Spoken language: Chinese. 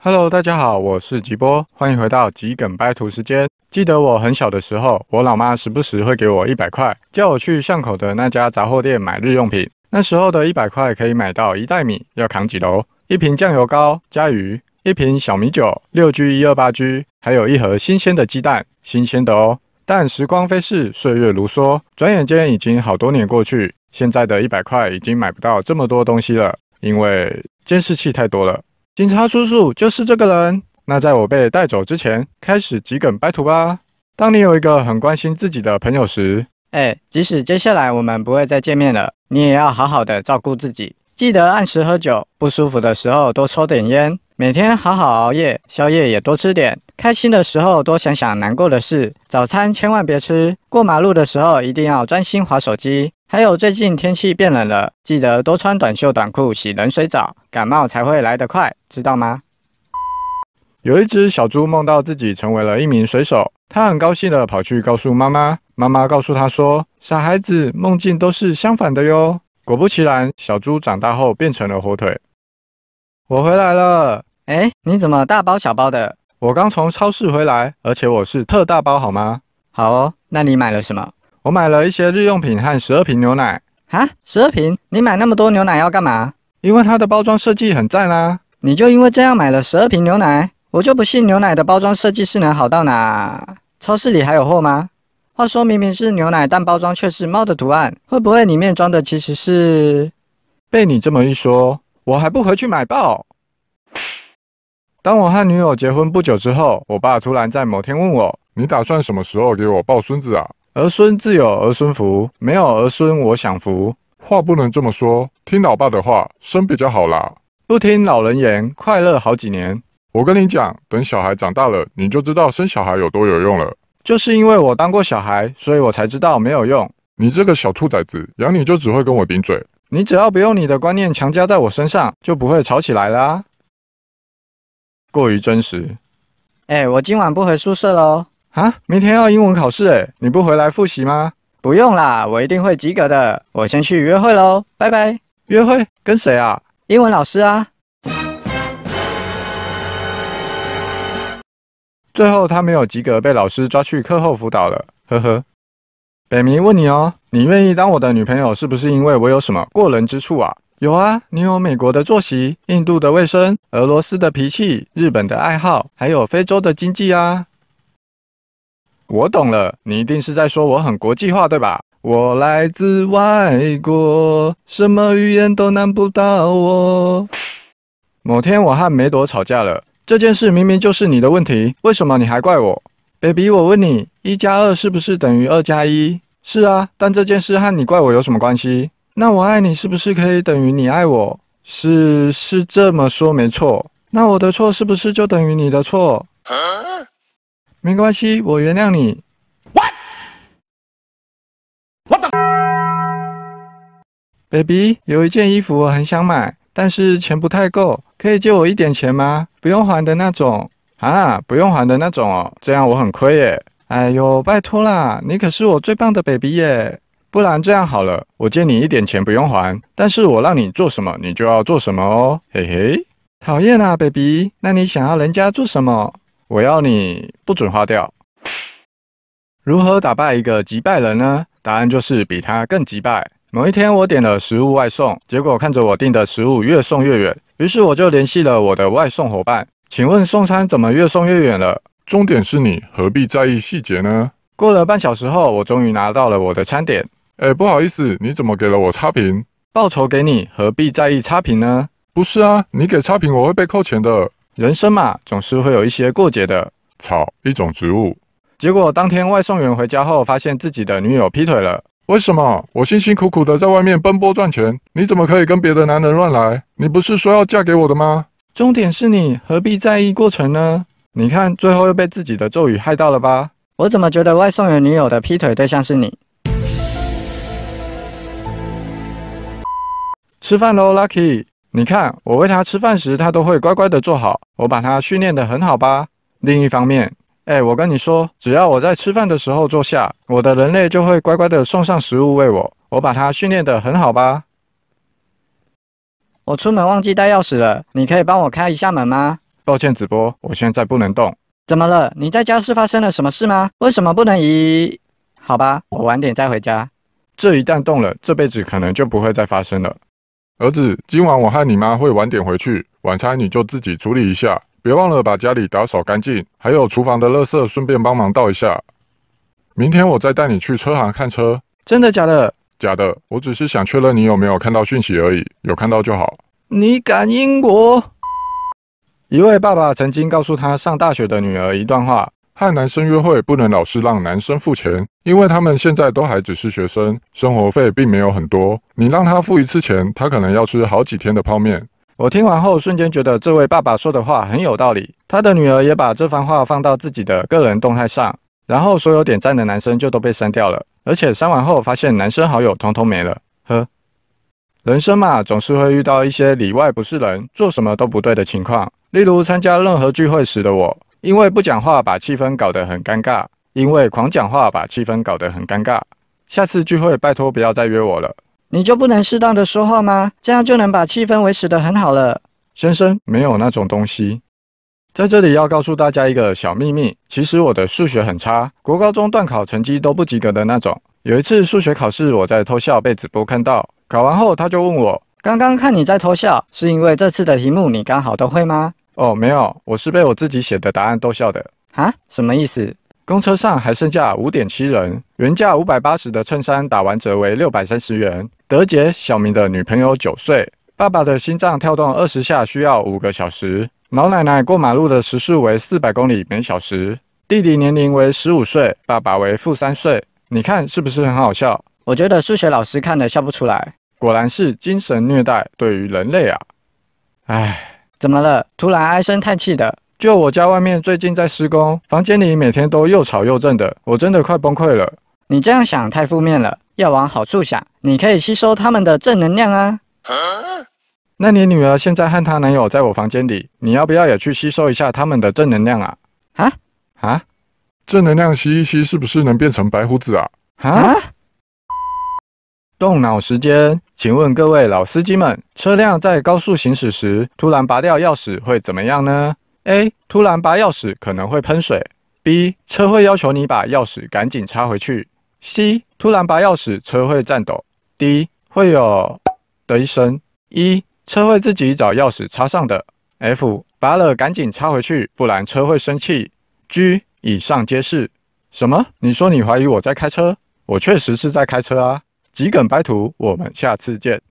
Hello，大家好，我是吉波，欢迎回到吉梗掰图时间。记得我很小的时候，我老妈时不时会给我一百块，叫我去巷口的那家杂货店买日用品。那时候的一百块可以买到一袋米，要扛几楼；一瓶酱油膏，加鱼；一瓶小米酒，六 g 一二八 g，还有一盒新鲜的鸡蛋，新鲜的哦。但时光飞逝，岁月如梭，转眼间已经好多年过去，现在的一百块已经买不到这么多东西了，因为监视器太多了。警察叔叔就是这个人。那在我被带走之前，开始几梗拜图吧。当你有一个很关心自己的朋友时，哎，即使接下来我们不会再见面了，你也要好好的照顾自己。记得按时喝酒，不舒服的时候多抽点烟，每天好好熬夜，宵夜也多吃点。开心的时候多想想难过的事，早餐千万别吃。过马路的时候一定要专心划手机。还有最近天气变冷了，记得多穿短袖短裤，洗冷水澡，感冒才会来得快，知道吗？有一只小猪梦到自己成为了一名水手，它很高兴地跑去告诉妈妈，妈妈告诉它说：“傻孩子，梦境都是相反的哟。”果不其然，小猪长大后变成了火腿。我回来了，哎，你怎么大包小包的？我刚从超市回来，而且我是特大包，好吗？好哦，那你买了什么？我买了一些日用品和十二瓶牛奶啊！十二瓶，你买那么多牛奶要干嘛？因为它的包装设计很赞啦！你就因为这样买了十二瓶牛奶，我就不信牛奶的包装设计是能好到哪？超市里还有货吗？话说明明是牛奶，但包装却是猫的图案，会不会里面装的其实是……被你这么一说，我还不回去买报。当我和女友结婚不久之后，我爸突然在某天问我：“你打算什么时候给我抱孙子啊？”儿孙自有儿孙福，没有儿孙我享福。话不能这么说，听老爸的话，生比较好啦。不听老人言，快乐好几年。我跟你讲，等小孩长大了，你就知道生小孩有多有用了。就是因为我当过小孩，所以我才知道没有用。你这个小兔崽子，养你就只会跟我顶嘴。你只要不用你的观念强加在我身上，就不会吵起来啦。过于真实。哎，我今晚不回宿舍喽。啊，明天要英文考试哎，你不回来复习吗？不用啦，我一定会及格的。我先去约会喽，拜拜。约会？跟谁啊？英文老师啊。最后他没有及格，被老师抓去课后辅导了。呵呵。北冥问你哦，你愿意当我的女朋友，是不是因为我有什么过人之处啊？有啊，你有美国的作息，印度的卫生，俄罗斯的脾气，日本的爱好，还有非洲的经济啊。我懂了，你一定是在说我很国际化，对吧？我来自外国，什么语言都难不倒我。某天我和梅朵吵架了，这件事明明就是你的问题，为什么你还怪我？Baby，我问你，一加二是不是等于二加一？是啊，但这件事和你怪我有什么关系？那我爱你是不是可以等于你爱我？是，是这么说没错。那我的错是不是就等于你的错？没关系，我原谅你。What？What？Baby，有一件衣服我很想买，但是钱不太够，可以借我一点钱吗？不用还的那种啊，不用还的那种哦，这样我很亏耶。哎呦，拜托啦，你可是我最棒的 baby 耶。不然这样好了，我借你一点钱不用还，但是我让你做什么，你就要做什么哦，嘿嘿。讨厌啊，baby，那你想要人家做什么？我要你不准花掉。如何打败一个击败人呢？答案就是比他更击败。某一天，我点了食物外送，结果看着我订的食物越送越远，于是我就联系了我的外送伙伴，请问送餐怎么越送越远了？终点是你，何必在意细节呢？过了半小时后，我终于拿到了我的餐点。哎，不好意思，你怎么给了我差评？报酬给你，何必在意差评呢？不是啊，你给差评我会被扣钱的。人生嘛，总是会有一些过节的。草，一种植物。结果当天外送员回家后，发现自己的女友劈腿了。为什么？我辛辛苦苦的在外面奔波赚钱，你怎么可以跟别的男人乱来？你不是说要嫁给我的吗？重点是你何必在意过程呢？你看，最后又被自己的咒语害到了吧？我怎么觉得外送员女友的劈腿对象是你？吃饭喽，Lucky。你看，我喂它吃饭时，它都会乖乖的坐好，我把它训练得很好吧。另一方面，哎，我跟你说，只要我在吃饭的时候坐下，我的人类就会乖乖的送上食物喂我，我把它训练得很好吧。我出门忘记带钥匙了，你可以帮我开一下门吗？抱歉，子波，我现在不能动。怎么了？你在家是发生了什么事吗？为什么不能移？好吧，我晚点再回家。这一旦动了，这辈子可能就不会再发生了。儿子，今晚我和你妈会晚点回去，晚餐你就自己处理一下，别忘了把家里打扫干净，还有厨房的垃圾顺便帮忙倒一下。明天我再带你去车行看车。真的假的？假的，我只是想确认你有没有看到讯息而已，有看到就好。你敢应我？一位爸爸曾经告诉他上大学的女儿一段话。和男生约会不能老是让男生付钱，因为他们现在都还只是学生，生活费并没有很多。你让他付一次钱，他可能要吃好几天的泡面。我听完后，瞬间觉得这位爸爸说的话很有道理。他的女儿也把这番话放到自己的个人动态上，然后所有点赞的男生就都被删掉了，而且删完后发现男生好友通通没了。呵，人生嘛，总是会遇到一些里外不是人、做什么都不对的情况，例如参加任何聚会时的我。因为不讲话，把气氛搞得很尴尬；因为狂讲话，把气氛搞得很尴尬。下次聚会，拜托不要再约我了。你就不能适当的说话吗？这样就能把气氛维持得很好了。先生，没有那种东西。在这里要告诉大家一个小秘密，其实我的数学很差，国高中段考成绩都不及格的那种。有一次数学考试，我在偷笑被直播看到，考完后他就问我，刚刚看你在偷笑，是因为这次的题目你刚好都会吗？哦，没有，我是被我自己写的答案逗笑的。啊？什么意思？公车上还剩下五点七人，原价五百八十的衬衫打完折为六百三十元。德杰，小明的女朋友九岁，爸爸的心脏跳动二十下需要五个小时。老奶奶过马路的时速为四百公里每小时。弟弟年龄为十五岁，爸爸为负三岁。你看是不是很好笑？我觉得数学老师看了笑不出来。果然是精神虐待对于人类啊！唉。怎么了？突然唉声叹气的。就我家外面最近在施工，房间里每天都又吵又震的，我真的快崩溃了。你这样想太负面了，要往好处想。你可以吸收他们的正能量啊。那你女儿现在和她男友在我房间里，你要不要也去吸收一下他们的正能量啊？啊啊！正能量吸一吸，是不是能变成白胡子啊？啊！动脑时间，请问各位老司机们，车辆在高速行驶时突然拔掉钥匙会怎么样呢？A. 突然拔钥匙可能会喷水。B. 车会要求你把钥匙赶紧插回去。C. 突然拔钥匙车会颤抖。D. 会有的一声。E. 车会自己找钥匙插上的。F. 拔了赶紧插回去，不然车会生气。G. 以上皆是。什么？你说你怀疑我在开车？我确实是在开车啊。吉梗白土，我们下次见。